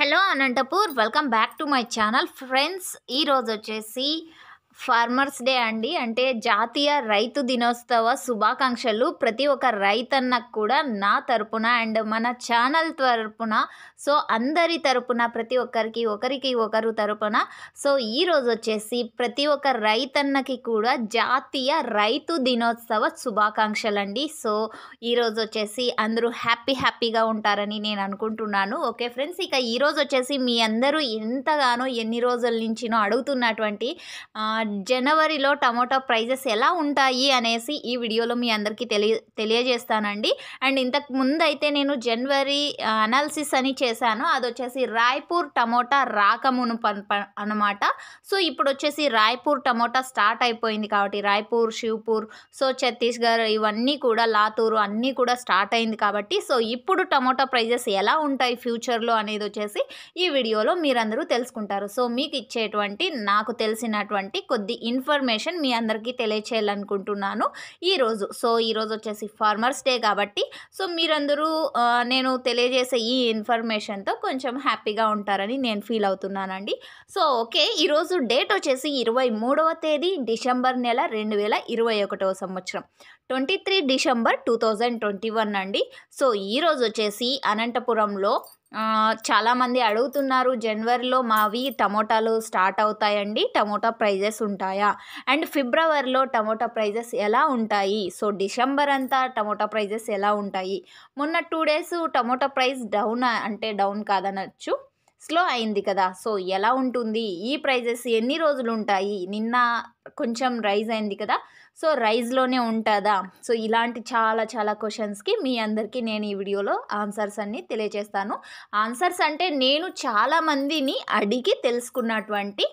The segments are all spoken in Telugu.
hello Anantapur welcome back to my channel friends ఈరోజు వచ్చేసి ఫార్మర్స్ డే అండి అంటే జాతీయ రైతు దినోత్సవ శుభాకాంక్షలు ప్రతి ఒక్క రైతన్నకు కూడా నా తరపున అండ్ మన ఛానల్ తరపున సో అందరి తరపున ప్రతి ఒక్కరికి ఒకరికి ఒకరు తరపున సో ఈరోజు వచ్చేసి ప్రతి ఒక్క రైతన్నకి కూడా జాతీయ రైతు దినోత్సవ శుభాకాంక్షలు అండి సో ఈరోజు వచ్చేసి అందరూ హ్యాపీ హ్యాపీగా ఉంటారని నేను అనుకుంటున్నాను ఓకే ఫ్రెండ్స్ ఇక ఈరోజు వచ్చేసి మీ అందరూ ఎంతగానో ఎన్ని రోజుల నుంచినో అడుగుతున్నటువంటి జనవరిలో టమోటా ప్రైజెస్ ఎలా ఉంటాయి అనేసి ఈ వీడియోలో మీ అందరికీ తెలియ తెలియజేస్తానండి అండ్ ఇంతకు ముందు అయితే నేను జనవరి అనాలిసిస్ అని చేశాను అది వచ్చేసి రాయ్పూర్ టమోటా రాకమును అనమాట సో ఇప్పుడు వచ్చేసి రాయ్పూర్ టమోటా స్టార్ట్ అయిపోయింది కాబట్టి రాయ్పూర్ శివపూర్ సో ఛత్తీస్గఢ్ ఇవన్నీ కూడా లాతూరు అన్నీ కూడా స్టార్ట్ అయింది కాబట్టి సో ఇప్పుడు టమోటా ప్రైజెస్ ఎలా ఉంటాయి ఫ్యూచర్లో అనేది వచ్చేసి ఈ వీడియోలో మీరందరూ తెలుసుకుంటారు సో మీకు ఇచ్చేటువంటి నాకు తెలిసినటువంటి కొద్ది ఇన్ఫర్మేషన్ మీ అందరికీ తెలియచేయాలనుకుంటున్నాను ఈరోజు సో ఈరోజు వచ్చేసి ఫార్మర్స్ డే కాబట్టి సో మీరందరూ నేను తెలియజేసే ఈ ఇన్ఫర్మేషన్తో కొంచెం హ్యాపీగా ఉంటారని నేను ఫీల్ అవుతున్నానండి సో ఓకే ఈరోజు డేట్ వచ్చేసి ఇరవై మూడవ తేదీ డిసెంబర్ నెల రెండు వేల ఇరవై సంవత్సరం twenty three December two thousand twenty one అండి సో ఈరోజు వచ్చేసి అనంతపురంలో చాలామంది అడుగుతున్నారు జనవరిలో మావి టమోటాలు స్టార్ట్ అవుతాయండి టమోటా ప్రైజెస్ ఉంటాయా అండ్ ఫిబ్రవరిలో టమోటా ప్రైజెస్ ఎలా ఉంటాయి సో డిసెంబర్ అంతా టమోటా ప్రైజెస్ ఎలా ఉంటాయి మొన్న two days tomato price down అంటే డౌన్ కాదనొచ్చు స్లో అయింది కదా సో ఎలా ఉంటుంది ఈ ప్రైజెస్ ఎన్ని రోజులు ఉంటాయి నిన్న కొంచెం రైజ్ అయింది కదా సో రైజ్లోనే ఉంటుందా సో ఇలాంటి చాలా చాలా క్వశ్చన్స్కి మీ అందరికీ నేను ఈ వీడియోలో ఆన్సర్స్ అన్నీ తెలియజేస్తాను ఆన్సర్స్ అంటే నేను చాలామందిని అడిగి తెలుసుకున్నటువంటి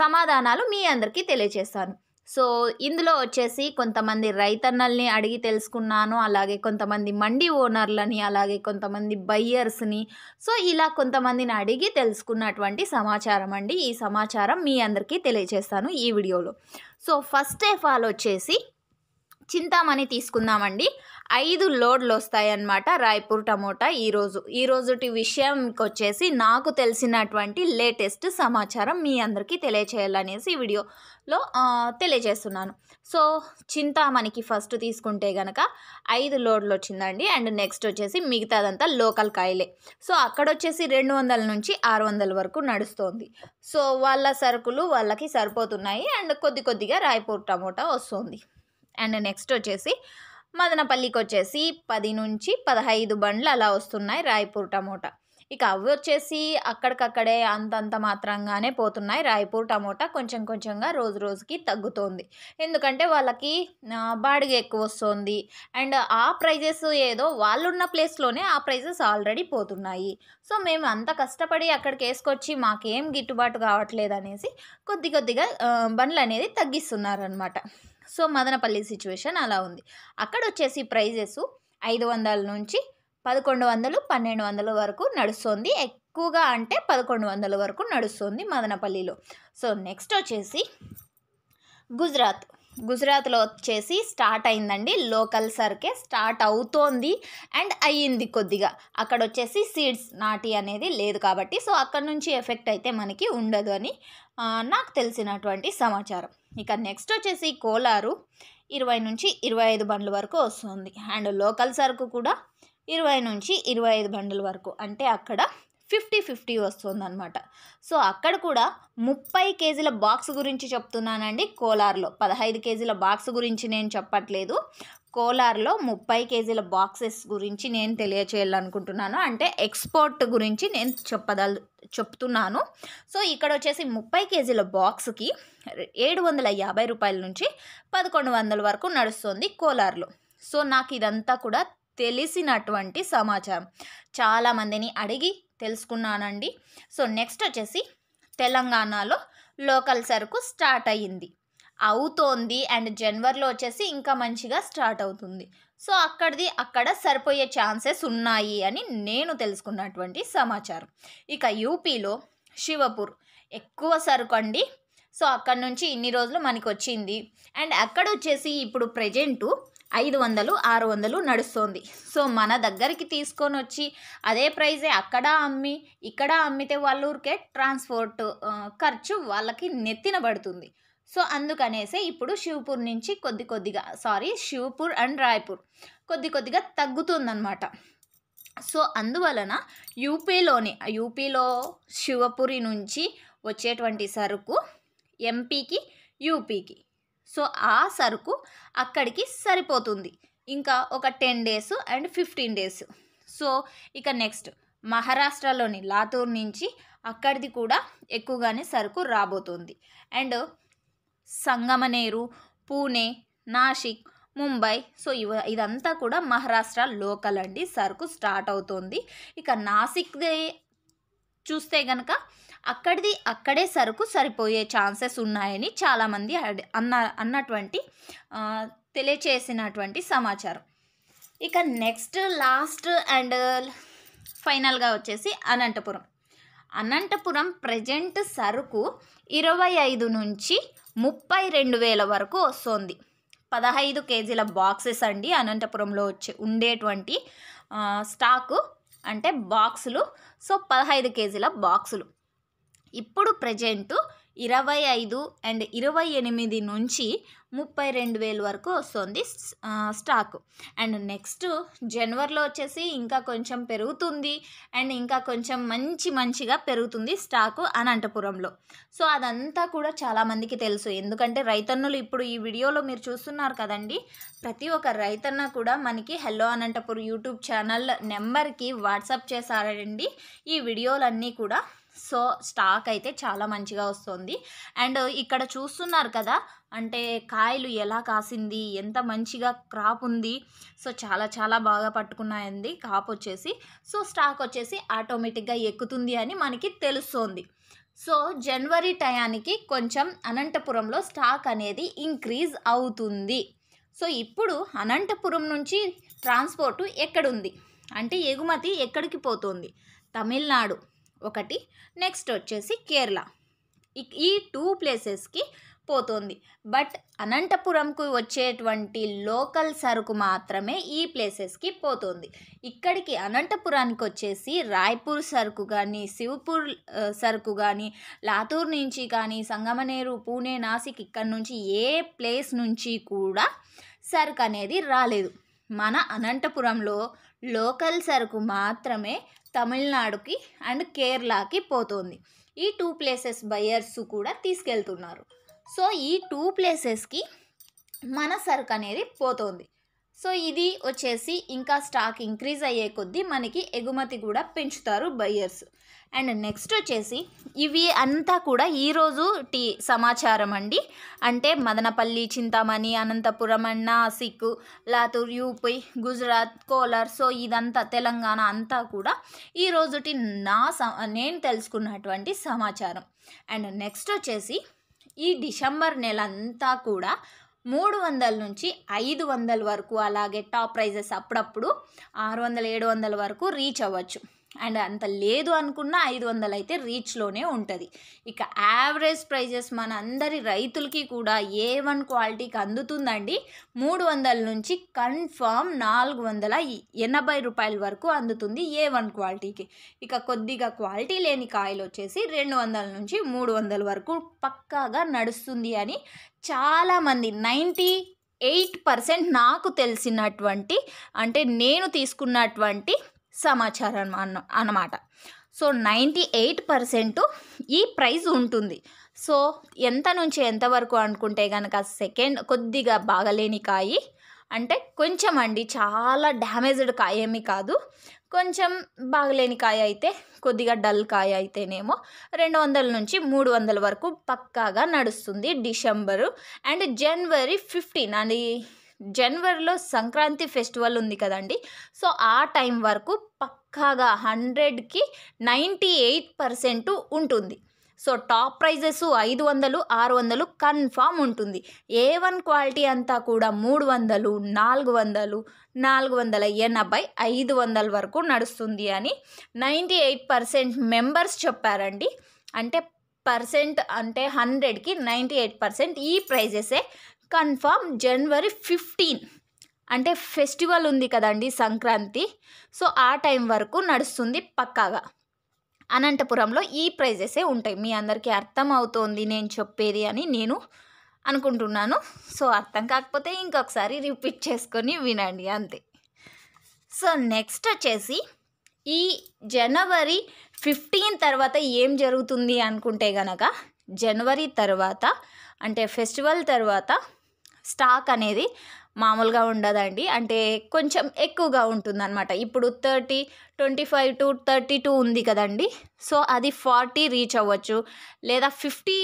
సమాధానాలు మీ అందరికీ తెలియజేస్తాను సో ఇందులో వచ్చేసి కొంతమంది రైతన్నల్ని అడిగి తెలుసుకున్నాను అలాగే కొంతమంది మండి ఓనర్లని అలాగే కొంతమంది బయ్యర్స్ని సో ఇలా కొంతమందిని అడిగి తెలుసుకున్నటువంటి సమాచారం అండి ఈ సమాచారం మీ అందరికీ తెలియజేస్తాను ఈ వీడియోలో సో ఫస్ట్ ఆఫ్ ఆల్ వచ్చేసి చింతామణి తీసుకుందామండి ఐదు లోడ్లు వస్తాయన్నమాట రాయ్పూర్ టమోటా ఈరోజు ఈరోజుటి విషయంకి వచ్చేసి నాకు తెలిసినటువంటి లేటెస్ట్ సమాచారం మీ అందరికీ తెలియచేయాలనేసి వీడియోలో తెలియజేస్తున్నాను సో చింతామణికి ఫస్ట్ తీసుకుంటే గనక ఐదు లోడ్లు వచ్చిందండి అండ్ నెక్స్ట్ వచ్చేసి మిగతాదంతా లోకల్ కాయలే సో అక్కడ వచ్చేసి రెండు వందల నుంచి ఆరు వందల వరకు నడుస్తోంది సో వాళ్ళ సరుకులు వాళ్ళకి సరిపోతున్నాయి అండ్ కొద్ది కొద్దిగా రాయ్పూర్ టమోటా వస్తుంది అండ్ నెక్స్ట్ వచ్చేసి మదనపల్లికి వచ్చేసి పది నుంచి పదహైదు బండ్లు అలా వస్తున్నాయి రాయపూర్ టమోటా ఇక అవి వచ్చేసి అక్కడికక్కడే అంతంత మాత్రంగానే పోతున్నాయి రాయపూర్ టమోటా కొంచెం కొంచెంగా రోజు రోజుకి తగ్గుతోంది ఎందుకంటే వాళ్ళకి బాడిగ ఎక్కువ వస్తుంది అండ్ ఆ ప్రైజెస్ ఏదో వాళ్ళున్న ప్లేస్లోనే ఆ ప్రైజెస్ ఆల్రెడీ పోతున్నాయి సో మేము అంత కష్టపడి అక్కడికి వేసుకొచ్చి మాకేం గిట్టుబాటు కావట్లేదు అనేసి కొద్ది కొద్దిగా బండ్లు అనేది తగ్గిస్తున్నారనమాట సో మదనపల్లి సిచ్యువేషన్ అలా ఉంది అక్కడ వచ్చేసి ప్రైజెస్ ఐదు వందల నుంచి పదకొండు వందలు పన్నెండు వందల వరకు నడుస్తుంది ఎక్కువగా అంటే పదకొండు వందల వరకు నడుస్తుంది మదనపల్లిలో సో నెక్స్ట్ వచ్చేసి గుజరాత్ గుజరాత్లో వచ్చేసి స్టార్ట్ అయిందండి లోకల్ సర్కే స్టార్ట్ అవుతోంది అండ్ అయ్యింది కొద్దిగా అక్కడ వచ్చేసి సీడ్స్ నాటి అనేది లేదు కాబట్టి సో అక్కడ నుంచి ఎఫెక్ట్ అయితే మనకి ఉండదు అని నాకు తెలిసినటువంటి సమాచారం ఇక నెక్స్ట్ వచ్చేసి కోలారు ఇరవై నుంచి ఇరవై ఐదు బండ్ల వరకు వస్తుంది అండ్ లోకల్ సరుకు కూడా ఇరవై నుంచి ఇరవై ఐదు బండ్ల వరకు అంటే అక్కడ ఫిఫ్టీ ఫిఫ్టీ వస్తుంది అనమాట సో అక్కడ కూడా ముప్పై కేజీల బాక్స్ గురించి చెప్తున్నానండి కోలార్లో పదహైదు కేజీల బాక్స్ గురించి నేను చెప్పట్లేదు కోలార్లో ముప్పై కేజీల బాక్సెస్ గురించి నేను తెలియచేయాలనుకుంటున్నాను అంటే ఎక్స్పోర్ట్ గురించి నేను చెప్పదల్ చెప్తున్నాను సో ఇక్కడ వచ్చేసి ముప్పై కేజీల బాక్స్కి ఏడు వందల యాభై రూపాయల నుంచి పదకొండు వందల వరకు నడుస్తుంది కోలార్లో సో నాకు ఇదంతా కూడా తెలిసినటువంటి సమాచారం చాలామందిని అడిగి తెలుసుకున్నానండి సో నెక్స్ట్ వచ్చేసి తెలంగాణలో లోకల్ సరుకు స్టార్ట్ అయ్యింది అవుతోంది అండ్ జనవరిలో వచ్చేసి ఇంకా మంచిగా స్టార్ట్ అవుతుంది సో అక్కడిది అక్కడ సరిపోయే ఛాన్సెస్ ఉన్నాయి అని నేను తెలుసుకున్నటువంటి సమాచారం ఇక యూపీలో శివపూర్ ఎక్కువ సరుకు అండి సో అక్కడ నుంచి ఇన్ని రోజులు మనకి వచ్చింది అండ్ అక్కడ వచ్చేసి ఇప్పుడు ప్రజెంటు ఐదు వందలు ఆరు వందలు నడుస్తుంది సో మన దగ్గరికి తీసుకొని వచ్చి అదే ప్రైజే అక్కడ అమ్మి ఇక్కడ అమ్మితే వాళ్ళ ఊరికే ట్రాన్స్పోర్ట్ ఖర్చు వాళ్ళకి నెత్తిన పడుతుంది సో అందుకనేసి ఇప్పుడు శివపూర్ నుంచి కొద్ది కొద్దిగా సారీ శివపూర్ అండ్ రాయ్పూర్ కొద్ది కొద్దిగా తగ్గుతుందన్నమాట సో అందువలన యూపీలోని యూపీలో శివపురి నుంచి వచ్చేటువంటి సరుకు ఎంపీకి యూపీకి సో ఆ సరుకు అక్కడికి సరిపోతుంది ఇంకా ఒక ten days and fifteen days so ఇక నెక్స్ట్ మహారాష్ట్రలోని లాతూర్ నుంచి అక్కడిది కూడా ఎక్కువగానే సరుకు రాబోతుంది అండ్ సంగమనేరు పూణే నాసిక్ ముంబై సో ఇవ ఇదంతా కూడా మహారాష్ట్ర లోకల్ అండి సరుకు స్టార్ట్ అవుతుంది ఇక నాసిక్ది చూస్తే గనక అక్కడిది అక్కడే సరుకు సరిపోయే ఛాన్సెస్ ఉన్నాయని చాలామంది అన్న అన్నటువంటి తెలియచేసినటువంటి సమాచారం ఇక నెక్స్ట్ లాస్ట్ అండ్ ఫైనల్గా వచ్చేసి అనంతపురం అనంతపురం ప్రజెంట్ సరుకు ఇరవై ఐదు నుంచి ముప్పై రెండు వేల వరకు వస్తుంది పదహైదు కేజీల బాక్సెస్ అండి అనంతపురంలో వచ్చే ఉండేటువంటి స్టాకు అంటే బాక్సులు సో పదహైదు కేజీల బాక్సులు ఇప్పుడు ప్రజెంటు ఇరవై ఐదు అండ్ ఇరవై ఎనిమిది నుంచి ముప్పై రెండు వేలు వరకు వస్తుంది స్టాక్ అండ్ నెక్స్ట్ జనవరిలో వచ్చేసి ఇంకా కొంచెం పెరుగుతుంది అండ్ ఇంకా కొంచెం మంచి మంచిగా పెరుగుతుంది స్టాకు అనంతపురంలో సో అదంతా కూడా చాలామందికి తెలుసు ఎందుకంటే రైతన్నులు ఇప్పుడు ఈ వీడియోలో మీరు చూస్తున్నారు కదండి ప్రతి ఒక్క రైతన్న కూడా మనకి హలో అనంతపురం యూట్యూబ్ ఛానల్ నెంబర్కి వాట్సాప్ చేశారండి ఈ వీడియోలన్నీ కూడా సో స్టాక్ అయితే చాలా మంచిగా వస్తుంది అండ్ ఇక్కడ చూస్తున్నారు కదా అంటే కాయలు ఎలా కాసింది ఎంత మంచిగా క్రాప్ ఉంది సో చాలా చాలా బాగా పట్టుకున్నాయండి కాప్ వచ్చేసి సో స్టాక్ వచ్చేసి ఆటోమేటిక్గా ఎక్కుతుంది అని మనకి తెలుస్తుంది సో జనవరి టయానికి కొంచెం అనంతపురంలో స్టాక్ అనేది ఇంక్రీజ్ అవుతుంది సో ఇప్పుడు అనంతపురం నుంచి ట్రాన్స్పోర్టు ఎక్కడుంది అంటే ఎగుమతి ఎక్కడికి పోతుంది తమిళనాడు ఒకటి నెక్స్ట్ వచ్చేసి కేరళ ఈ టూ ప్లేసెస్కి పోతుంది బట్ అనంతపురంకు వచ్చేటువంటి లోకల్ సరుకు మాత్రమే ఈ ప్లేసెస్కి పోతుంది ఇక్కడికి అనంతపురానికి వచ్చేసి రాయ్పూర్ సరుకు కానీ శివపూర్ సరుకు కానీ లాతూర్ నుంచి కానీ సంగమనేరు పూణే నాసిక్ ఇక్కడ నుంచి ఏ ప్లేస్ నుంచి కూడా సరుకు అనేది రాలేదు మన అనంతపురంలో లోకల్ సరుకు మాత్రమే తమిళనాడుకి అండ్ కేరళకి పోతుంది ఈ టూ ప్లేసెస్ బయర్స్ కూడా తీసుకెళ్తున్నారు సో ఈ టూ ప్లేసెస్కి మన సరుకు అనేది పోతుంది సో ఇది వచ్చేసి ఇంకా స్టాక్ ఇంక్రీజ్ అయ్యే కొద్దీ మనకి ఎగుమతి కూడా పెంచుతారు బయ్యర్స్ అండ్ నెక్స్ట్ వచ్చేసి ఇవి అంతా కూడా ఈరోజు టీ సమాచారం అండి అంటే మదనపల్లి చింతామణి అనంతపురం అన్న సిక్కు లాతూర్ యూపీ గుజరాత్ కోలార్ సో ఇదంతా తెలంగాణ అంతా కూడా ఈరోజుటి నా నేను తెలుసుకున్నటువంటి సమాచారం అండ్ నెక్స్ట్ వచ్చేసి ఈ డిసెంబర్ నెల అంతా కూడా మూడు వందల నుంచి ఐదు వందల వరకు అలాగే టాప్ ప్రైజెస్ అప్పుడప్పుడు ఆరు వందల ఏడు వందల వరకు రీచ్ అవ్వచ్చు అండ్ అంత లేదు అనుకున్న ఐదు వందలు అయితే రీచ్లోనే ఉంటుంది ఇక యావరేజ్ ప్రైజెస్ మన అందరి రైతులకి కూడా ఏ వన్ క్వాలిటీకి అందుతుందండి మూడు వందల నుంచి కన్ఫామ్ నాలుగు వందల ఎనభై రూపాయల వరకు అందుతుంది ఏ వన్ క్వాలిటీకి ఇక కొద్దిగా క్వాలిటీ లేని కాయలు వచ్చేసి రెండు వందల నుంచి మూడు వందల వరకు పక్కాగా నడుస్తుంది అని చాలామంది నైంటీ ఎయిట్ పర్సెంట్ నాకు తెలిసినటువంటి అంటే నేను తీసుకున్నటువంటి సమాచారం అన్న అన్నమాట సో నైంటీ ఎయిట్ పర్సెంట్ ఈ ప్రైజ్ ఉంటుంది సో ఎంత నుంచి ఎంతవరకు అనుకుంటే కనుక సెకండ్ కొద్దిగా బాగలేని కాయి అంటే కొంచెం అండి చాలా డ్యామేజ్డ్ కాయ ఏమీ కాదు కొంచెం బాగలేని కాయ అయితే కొద్దిగా డల్ కాయ అయితేనేమో రెండు వందల నుంచి మూడు వందల వరకు పక్కాగా నడుస్తుంది డిసెంబరు అండ్ జనవరి ఫిఫ్టీన్ అది జనవరిలో సంక్రాంతి ఫెస్టివల్ ఉంది కదండి సో ఆ టైం వరకు పక్కాగా హండ్రెడ్కి నైంటీ ఎయిట్ పర్సెంట్ ఉంటుంది సో టాప్ ప్రైజెస్ ఐదు వందలు ఆరు వందలు కన్ఫామ్ ఉంటుంది ఏ వన్ క్వాలిటీ అంతా కూడా మూడు వందలు నాలుగు వందలు నాలుగు వందల ఎనభై ఐదు వందల వరకు నడుస్తుంది అని నైంటీ ఎయిట్ పర్సెంట్ మెంబర్స్ చెప్పారండి అంటే పర్సెంట్ అంటే హండ్రెడ్కి నైంటీ ఎయిట్ పర్సెంట్ ఈ ప్రైజెసే కన్ఫామ్ జనవరి ఫిఫ్టీన్ అంటే ఫెస్టివల్ ఉంది కదండి సంక్రాంతి సో ఆ టైం వరకు నడుస్తుంది పక్కాగా అనంతపురంలో ఈ ప్రైజెసే ఉంటాయి మీ అందరికీ అర్థం అవుతోంది నేను చెప్పేది అని నేను అనుకుంటున్నాను సో అర్థం కాకపోతే ఇంకొకసారి రిపీట్ చేసుకొని వినండి అంతే సో నెక్స్ట్ వచ్చేసి ఈ జనవరి ఫిఫ్టీన్ తర్వాత ఏం జరుగుతుంది అనుకుంటే గనక జనవరి తర్వాత అంటే ఫెస్టివల్ తర్వాత స్టాక్ అనేది మామూలుగా ఉండదండి అంటే కొంచెం ఎక్కువగా ఉంటుందన్నమాట ఇప్పుడు thirty twenty five to thirty two ఉంది కదండి సో అది ఫార్టీ రీచ్ అవ్వచ్చు లేదా ఫిఫ్టీ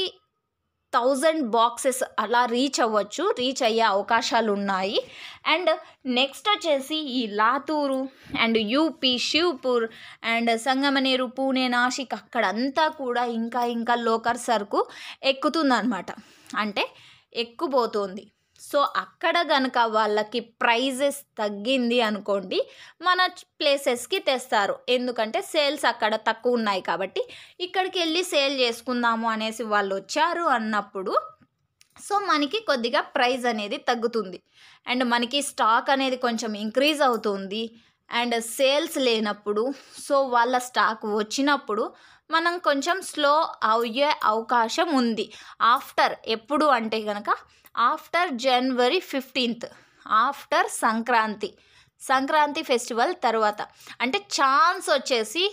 థౌజండ్ బాక్సెస్ అలా రీచ్ అవ్వచ్చు రీచ్ అయ్యే అవకాశాలు ఉన్నాయి అండ్ నెక్స్ట్ వచ్చేసి ఈ Latur and UP Shivpur and Sangamner Pune Nashik అక్కడంతా కూడా ఇంకా ఇంకా లోకర్ సరుకు ఎక్కుతుందన్నమాట అంటే ఎక్కుపోతుంది సో అక్కడ కనుక వాళ్ళకి ప్రైజెస్ తగ్గింది అనుకోండి మన ప్లేసెస్కి తెస్తారు ఎందుకంటే సేల్స్ అక్కడ తక్కువ ఉన్నాయి కాబట్టి ఇక్కడికి వెళ్ళి సేల్ చేసుకుందాము అనేసి వాళ్ళు వచ్చారు అన్నప్పుడు సో మనకి కొద్దిగా ప్రైజ్ అనేది తగ్గుతుంది అండ్ మనకి స్టాక్ అనేది కొంచెం ఇంక్రీజ్ అవుతుంది అండ్ సేల్స్ లేనప్పుడు సో వాళ్ళ స్టాక్ వచ్చినప్పుడు మనం కొంచెం స్లో అయ్యే అవకాశం ఉంది ఆఫ్టర్ ఎప్పుడు అంటే కనుక ఆఫ్టర్ జనవరి fifteenth after Sankranti Sankranti festival తర్వాత అంటే ఛాన్స్ వచ్చేసి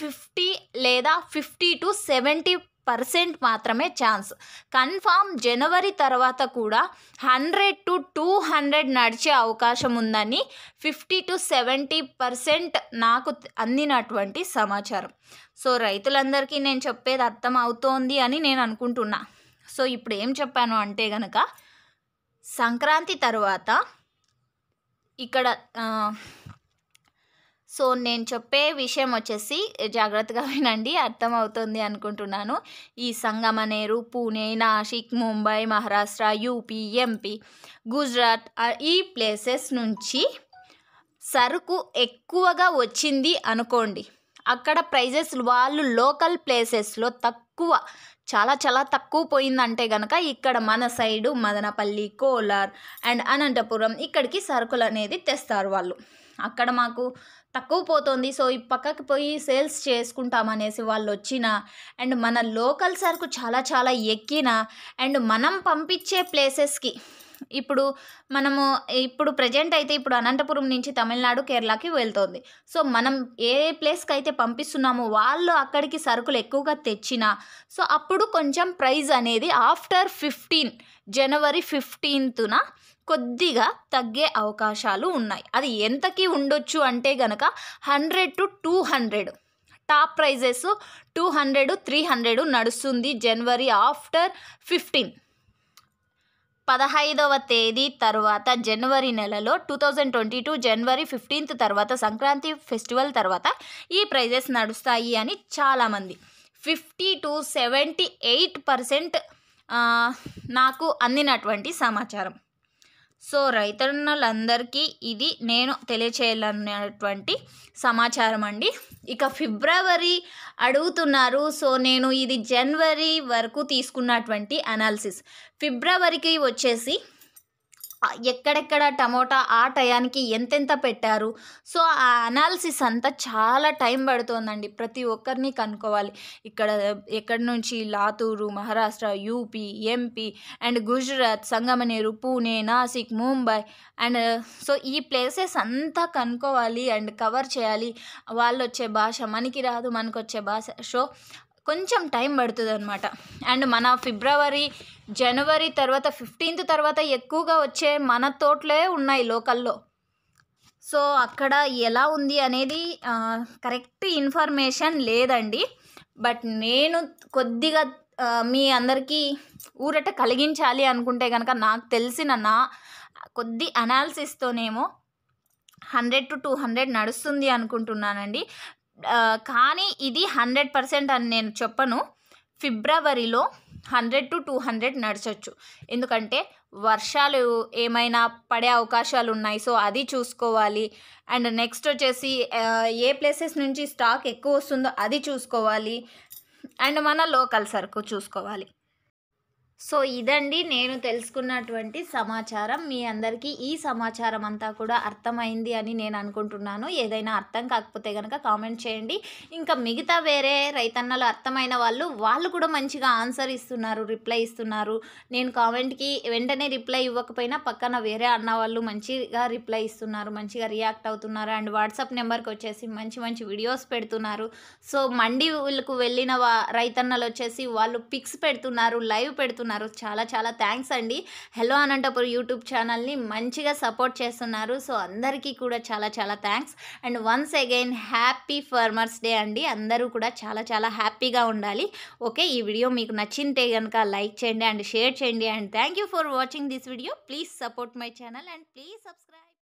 ఫిఫ్టీ లేదా ఫిఫ్టీ టు సెవెంటీ పర్సెంట్ మాత్రమే ఛాన్స్ కన్ఫామ్ జనవరి తర్వాత కూడా హండ్రెడ్ టు టూ హండ్రెడ్ నడిచే అవకాశం ఉందని ఫిఫ్టీ టు సెవెంటీ పర్సెంట్ నాకు అందినటువంటి సమాచారం సో రైతులందరికీ నేను చెప్పేది అర్థం అవుతోంది అని నేను అనుకుంటున్నా సో ఇప్పుడు ఏం చెప్పాను అంటే గనక సంక్రాంతి తర్వాత ఇక్కడ సో నేను చెప్పే విషయం వచ్చేసి జాగ్రత్తగా వినండి అర్థమవుతుంది అనుకుంటున్నాను ఈ సంగమనేరు పూణే నాసిక్ ముంబై మహారాష్ట్ర యూపీ ఎంపీ గుజరాత్ ఈ ప్లేసెస్ నుంచి సరుకు ఎక్కువగా వచ్చింది అనుకోండి అక్కడ ప్రైజెస్ వాళ్ళు లోకల్ ప్లేసెస్లో తక్కువ చాలా చాలా తక్కువ పోయిందంటే గనక ఇక్కడ మన సైడు మదనపల్లి కోలార్ అండ్ అనంతపురం ఇక్కడికి సరుకులు అనేది తెస్తారు వాళ్ళు అక్కడ మాకు తక్కువ పోతుంది సో ఈ పక్కకి పోయి సేల్స్ చేసుకుంటామనేసి వాళ్ళు వచ్చిన అండ్ మన లోకల్ సరుకు చాలా చాలా ఎక్కిన అండ్ మనం పంపించే ప్లేసెస్కి ఇప్పుడు మనము ఇప్పుడు ప్రజెంట్ అయితే ఇప్పుడు అనంతపురం నుంచి తమిళనాడు కేరళకి వెళ్తోంది సో మనం ఏ ప్లేస్కి అయితే పంపిస్తున్నామో వాళ్ళు అక్కడికి సరుకులు ఎక్కువగా తెచ్చినా సో అప్పుడు కొంచెం ప్రైజ్ అనేది ఆఫ్టర్ ఫిఫ్టీన్ జనవరి ఫిఫ్టీన్త్న కొద్దిగా తగ్గే అవకాశాలు ఉన్నాయి అది ఎంతకి ఉండొచ్చు అంటే గనక hundred to two hundred top prices two hundred three hundred నడుస్తుంది జనవరి ఆఫ్టర్ ఫిఫ్టీన్ పదహైదవ తేదీ తర్వాత జనవరి నెలలో టూ థౌజండ్ ట్వంటీ టూ జనవరి ఫిఫ్టీన్త్ తర్వాత సంక్రాంతి ఫెస్టివల్ తర్వాత ఈ ప్రైజెస్ నడుస్తాయి అని చాలామంది fifty to seventy eight percent నాకు అందినటువంటి సమాచారం సో రైతన్నలందరికీ ఇది నేను తెలియచేయాలనేటువంటి సమాచారం అండి ఇక ఫిబ్రవరి అడుగుతున్నారు సో నేను ఇది జనవరి వరకు తీసుకున్నటువంటి అనాలిసిస్ ఫిబ్రవరికి వచ్చేసి ఎక్కడెక్కడ టమోటా ఆ టయానికి ఎంతెంత పెట్టారు సో ఆ అనాలిసిస్ అంతా చాలా టైం పడుతుందండి ప్రతి ఒక్కరిని కనుక్కోవాలి ఇక్కడ ఎక్కడి నుంచి Latur Maharashtra UP MP and Gujarat Sangamner Pune Nashik Mumbai and so ఈ ప్లేసెస్ అంతా కనుక్కోవాలి అండ్ కవర్ చేయాలి వాళ్ళు వచ్చే భాష మనకి రాదు మనకు వచ్చే భాష సో కొంచెం టైం పడుతుంది అనమాట అండ్ మన ఫిబ్రవరి జనవరి తర్వాత ఫిఫ్టీన్త్ తర్వాత ఎక్కువగా వచ్చే మన తోటలే ఉన్నాయి లోకల్లో సో అక్కడ ఎలా ఉంది అనేది కరెక్ట్ ఇన్ఫర్మేషన్ లేదండి బట్ నేను కొద్దిగా మీ అందరికీ ఊరట కలిగించాలి అనుకుంటే కనుక నాకు తెలిసిన నా కొద్ది అనాలిసిస్తోనేమో హండ్రెడ్ టు టూ హండ్రెడ్ నడుస్తుంది అనుకుంటున్నానండి కానీ ఇది హండ్రెడ్ పర్సెంట్ అని నేను చెప్పను ఫిబ్రవరిలో హండ్రెడ్ టు టూ హండ్రెడ్ నడచచ్చు ఎందుకంటే వర్షాలు ఏమైనా పడే అవకాశాలు ఉన్నాయి సో అది చూసుకోవాలి అండ్ నెక్స్ట్ వచ్చేసి ఏ ప్లేసెస్ నుంచి స్టాక్ ఎక్కువ వస్తుందో అది చూసుకోవాలి అండ్ మన లోకల్ సరుకు చూసుకోవాలి సో ఇదండి నేను తెలుసుకున్నటువంటి సమాచారం మీ అందరికీ ఈ సమాచారం అంతా కూడా అర్థమైంది అని నేను అనుకుంటున్నాను ఏదైనా అర్థం కాకపోతే కనుక కామెంట్ చేయండి ఇంకా మిగతా వేరే రైతన్నలు అర్థమైన వాళ్ళు వాళ్ళు కూడా మంచిగా ఆన్సర్ ఇస్తున్నారు రిప్లై ఇస్తున్నారు నేను కామెంట్కి వెంటనే రిప్లై ఇవ్వకపోయినా పక్కన వేరే అన్న వాళ్ళు మంచిగా రిప్లై ఇస్తున్నారు మంచిగా రియాక్ట్ అవుతున్నారు అండ్ వాట్సాప్ నెంబర్కి వచ్చేసి మంచి మంచి వీడియోస్ పెడుతున్నారు సో మండీలకు వెళ్ళిన రైతన్నలు వచ్చేసి వాళ్ళు పిక్స్ పెడుతున్నారు లైవ్ పెడుతున్నారు చేస్తున్నారు చాలా చాలా థ్యాంక్స్ అండి హలో అనంతపురం యూట్యూబ్ ఛానల్ని మంచిగా సపోర్ట్ చేస్తున్నారు సో అందరికీ కూడా చాలా చాలా thanks and once again happy farmers day అండి అందరూ కూడా చాలా చాలా హ్యాపీగా ఉండాలి ఓకే ఈ వీడియో మీకు నచ్చింటే కనుక లైక్ చేయండి అండ్ షేర్ చేయండి and thank for watching this video please support my channel and please subscribe